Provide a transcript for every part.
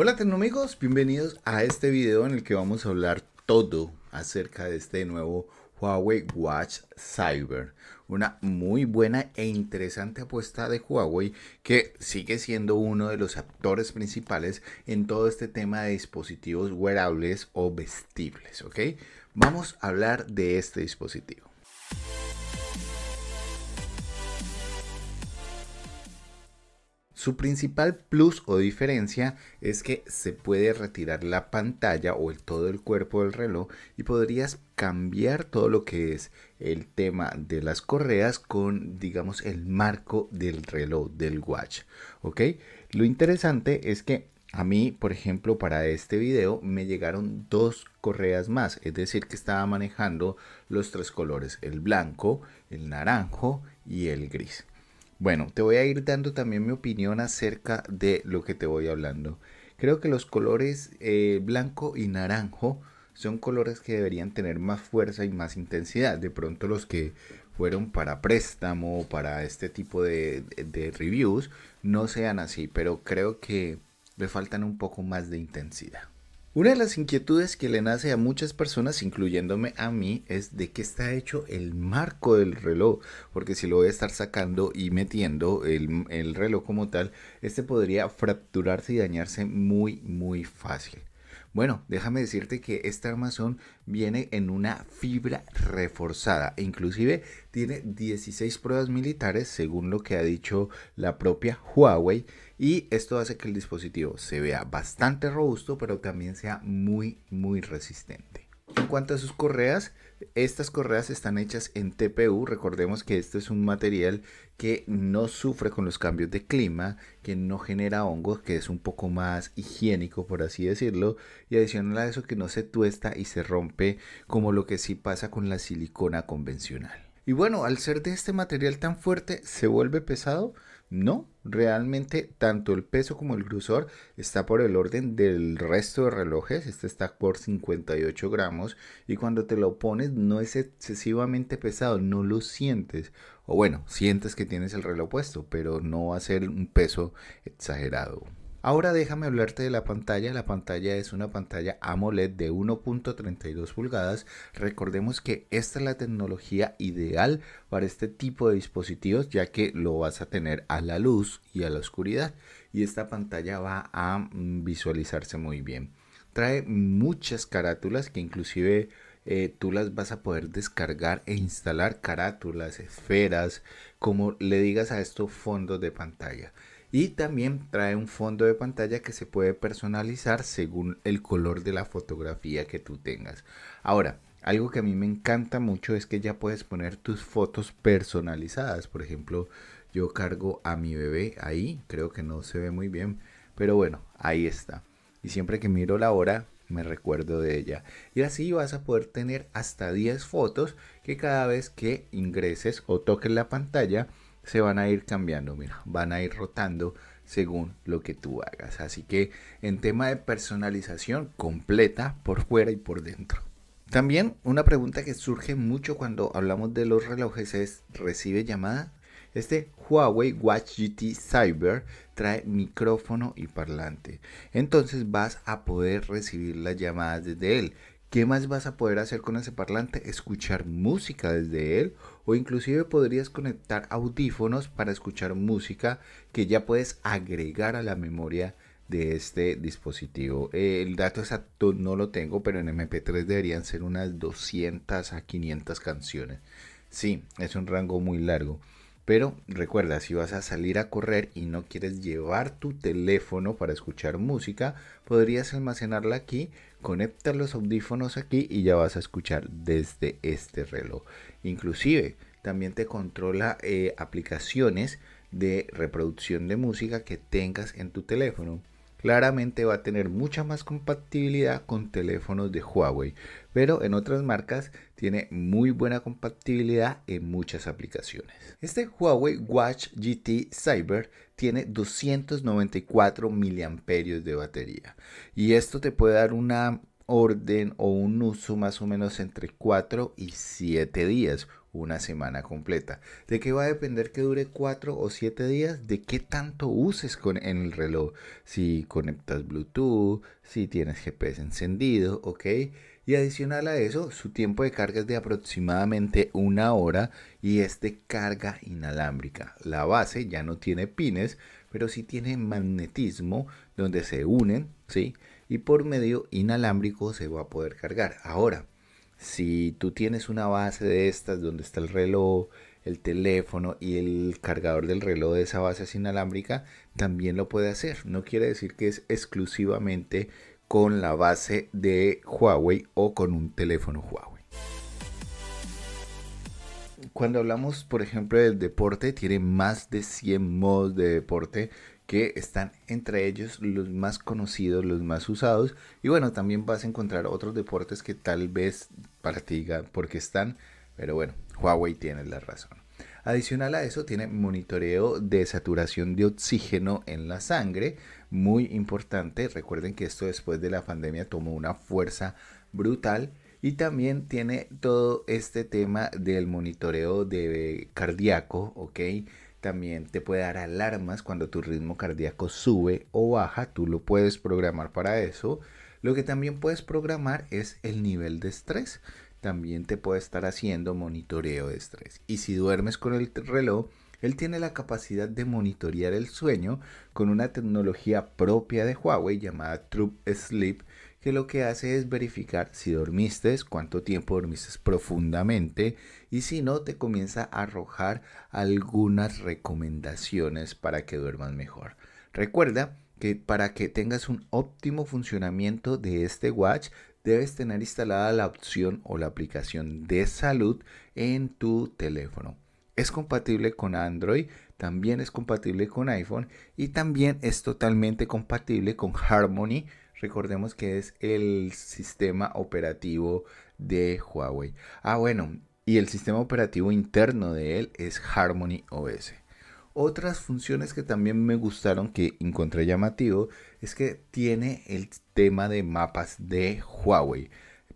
Hola Tecnomigos, bienvenidos a este video en el que vamos a hablar todo acerca de este nuevo Huawei Watch Cyber. Una muy buena e interesante apuesta de Huawei que sigue siendo uno de los actores principales en todo este tema de dispositivos wearables o vestibles, ¿ok? Vamos a hablar de este dispositivo. Su principal plus o diferencia es que se puede retirar la pantalla o el, todo el cuerpo del reloj y podrías cambiar todo lo que es el tema de las correas con digamos el marco del reloj del watch. ¿Ok? Lo interesante es que a mí, por ejemplo, para este video me llegaron dos correas más, es decir, que estaba manejando los tres colores, el blanco, el naranjo y el gris. Bueno, te voy a ir dando también mi opinión acerca de lo que te voy hablando. Creo que los colores eh, blanco y naranjo son colores que deberían tener más fuerza y más intensidad. De pronto los que fueron para préstamo o para este tipo de reviews no sean así, pero creo que le faltan un poco más de intensidad. Una de las inquietudes que le nace a muchas personas, incluyéndome a mí, es de qué está hecho el marco del reloj. Porque si lo voy a estar sacando y metiendo el, el reloj como tal, este podría fracturarse y dañarse muy, muy fácil. Bueno, déjame decirte que esta armazón viene en una fibra reforzada e inclusive tiene 16 pruebas militares según lo que ha dicho la propia Huawei y esto hace que el dispositivo se vea bastante robusto pero también sea muy muy resistente. En cuanto a sus correas, estas correas están hechas en TPU, recordemos que este es un material que no sufre con los cambios de clima, que no genera hongos, que es un poco más higiénico por así decirlo, y adicional a eso que no se tuesta y se rompe como lo que sí pasa con la silicona convencional. Y bueno, al ser de este material tan fuerte, se vuelve pesado, no, realmente tanto el peso como el grosor está por el orden del resto de relojes. Este está por 58 gramos y cuando te lo pones no es excesivamente pesado, no lo sientes. O bueno, sientes que tienes el reloj puesto, pero no va a ser un peso exagerado. Ahora déjame hablarte de la pantalla. La pantalla es una pantalla AMOLED de 1.32 pulgadas. Recordemos que esta es la tecnología ideal para este tipo de dispositivos ya que lo vas a tener a la luz y a la oscuridad y esta pantalla va a mm, visualizarse muy bien. Trae muchas carátulas que inclusive eh, tú las vas a poder descargar e instalar carátulas, esferas, como le digas a estos fondos de pantalla y también trae un fondo de pantalla que se puede personalizar según el color de la fotografía que tú tengas. Ahora, algo que a mí me encanta mucho es que ya puedes poner tus fotos personalizadas. Por ejemplo, yo cargo a mi bebé ahí, creo que no se ve muy bien, pero bueno, ahí está. Y siempre que miro la hora, me recuerdo de ella. Y así vas a poder tener hasta 10 fotos que cada vez que ingreses o toques la pantalla, se van a ir cambiando, mira, van a ir rotando según lo que tú hagas. Así que en tema de personalización completa por fuera y por dentro. También una pregunta que surge mucho cuando hablamos de los relojes es ¿recibe llamada? Este Huawei Watch GT Cyber trae micrófono y parlante. Entonces vas a poder recibir las llamadas desde él. ¿Qué más vas a poder hacer con ese parlante? Escuchar música desde él o inclusive podrías conectar audífonos para escuchar música que ya puedes agregar a la memoria de este dispositivo. Eh, el dato exacto no lo tengo, pero en MP3 deberían ser unas 200 a 500 canciones. Sí, es un rango muy largo. Pero recuerda, si vas a salir a correr y no quieres llevar tu teléfono para escuchar música, podrías almacenarla aquí, conectar los audífonos aquí y ya vas a escuchar desde este reloj. Inclusive, también te controla eh, aplicaciones de reproducción de música que tengas en tu teléfono claramente va a tener mucha más compatibilidad con teléfonos de Huawei, pero en otras marcas tiene muy buena compatibilidad en muchas aplicaciones. Este Huawei Watch GT Cyber tiene 294 mAh de batería y esto te puede dar una orden o un uso más o menos entre 4 y 7 días una semana completa. ¿De que va a depender que dure 4 o 7 días? ¿De qué tanto uses con, en el reloj? Si conectas Bluetooth, si tienes GPS encendido, ¿ok? Y adicional a eso, su tiempo de carga es de aproximadamente una hora y es de carga inalámbrica. La base ya no tiene pines, pero sí tiene magnetismo donde se unen, ¿sí? Y por medio inalámbrico se va a poder cargar. Ahora, si tú tienes una base de estas donde está el reloj, el teléfono y el cargador del reloj de esa base es inalámbrica, también lo puede hacer. No quiere decir que es exclusivamente con la base de Huawei o con un teléfono Huawei. Cuando hablamos, por ejemplo, del deporte, tiene más de 100 modos de deporte que están entre ellos los más conocidos, los más usados. Y bueno, también vas a encontrar otros deportes que tal vez para ti porque están, pero bueno, Huawei tiene la razón. Adicional a eso tiene monitoreo de saturación de oxígeno en la sangre, muy importante. Recuerden que esto después de la pandemia tomó una fuerza brutal y también tiene todo este tema del monitoreo de cardíaco, ¿ok? También te puede dar alarmas cuando tu ritmo cardíaco sube o baja, tú lo puedes programar para eso. Lo que también puedes programar es el nivel de estrés. También te puede estar haciendo monitoreo de estrés. Y si duermes con el reloj, él tiene la capacidad de monitorear el sueño con una tecnología propia de Huawei llamada True Sleep, que lo que hace es verificar si dormiste, cuánto tiempo dormiste profundamente y si no te comienza a arrojar algunas recomendaciones para que duermas mejor. Recuerda que para que tengas un óptimo funcionamiento de este watch debes tener instalada la opción o la aplicación de salud en tu teléfono es compatible con Android, también es compatible con iPhone y también es totalmente compatible con Harmony. Recordemos que es el sistema operativo de Huawei. Ah, bueno, y el sistema operativo interno de él es Harmony OS. Otras funciones que también me gustaron que encontré llamativo es que tiene el tema de mapas de Huawei.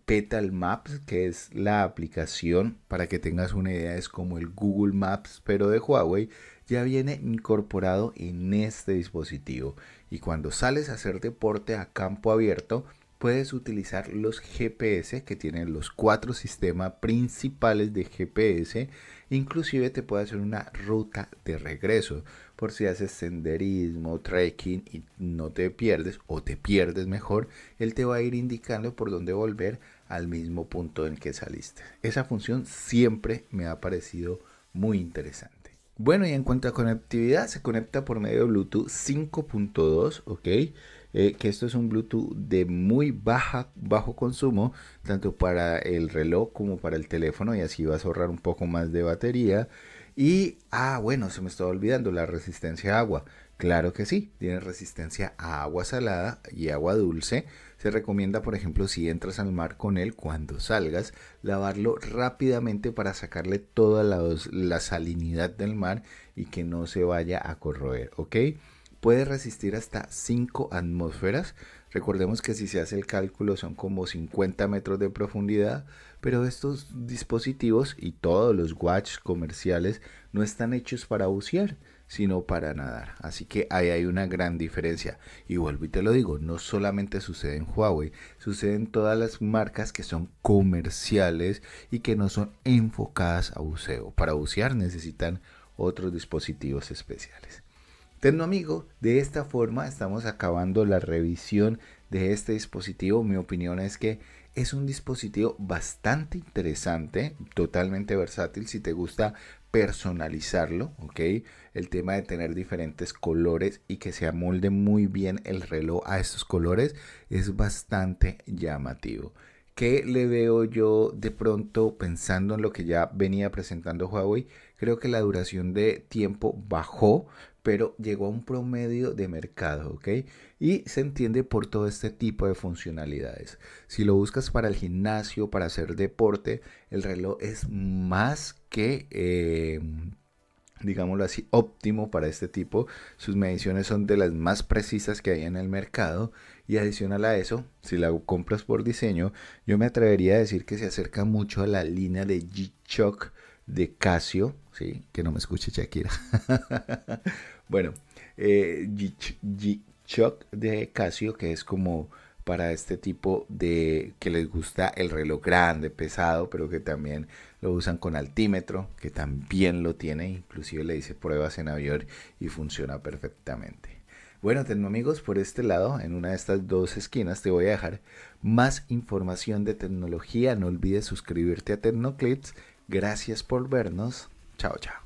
Petal Maps, que es la aplicación, para que tengas una idea, es como el Google Maps, pero de Huawei, ya viene incorporado en este dispositivo. Y cuando sales a hacer deporte a campo abierto, puedes utilizar los GPS que tienen los cuatro sistemas principales de GPS. Inclusive te puede hacer una ruta de regreso por si haces senderismo, trekking y no te pierdes o te pierdes mejor, él te va a ir indicando por dónde volver al mismo punto en que saliste. Esa función siempre me ha parecido muy interesante. Bueno, y en cuanto a conectividad, se conecta por medio de Bluetooth 5.2, ¿ok? Eh, que esto es un Bluetooth de muy baja, bajo consumo, tanto para el reloj como para el teléfono, y así vas a ahorrar un poco más de batería. Y, ah, bueno, se me estaba olvidando la resistencia a agua. Claro que sí, tiene resistencia a agua salada y agua dulce. Se recomienda, por ejemplo, si entras al mar con él, cuando salgas, lavarlo rápidamente para sacarle toda la, la salinidad del mar y que no se vaya a corroer, ¿ok? puede resistir hasta 5 atmósferas. Recordemos que si se hace el cálculo son como 50 metros de profundidad, pero estos dispositivos y todos los watch comerciales no están hechos para bucear, sino para nadar. Así que ahí hay una gran diferencia. Y vuelvo y te lo digo, no solamente sucede en Huawei, sucede en todas las marcas que son comerciales y que no son enfocadas a buceo. Para bucear necesitan otros dispositivos especiales tengo amigo, de esta forma estamos acabando la revisión de este dispositivo. Mi opinión es que es un dispositivo bastante interesante, totalmente versátil si te gusta personalizarlo, ¿ok? El tema de tener diferentes colores y que se amolde muy bien el reloj a estos colores es bastante llamativo. ¿Qué le veo yo de pronto pensando en lo que ya venía presentando Huawei? Creo que la duración de tiempo bajó, pero llegó a un promedio de mercado, ¿ok? Y se entiende por todo este tipo de funcionalidades. Si lo buscas para el gimnasio, para hacer deporte, el reloj es más que... Em, digámoslo así, óptimo para este tipo. Sus mediciones son de las más precisas que hay en el mercado. Y adicional a eso, si la compras por diseño, yo me atrevería a decir que se acerca mucho a la línea de G-Shock de Casio, ¿sí? que no me escuche Shakira. bueno, eh, G-Shock de Casio, que es como para este tipo de que les gusta el reloj grande, pesado, pero que también lo usan con altímetro, que también lo tiene, inclusive le dice pruebas en avión y funciona perfectamente. Bueno, amigos, por este lado, en una de estas dos esquinas te voy a dejar más información de tecnología. No olvides suscribirte a Tecnoclips Gracias por vernos. Chao, chao.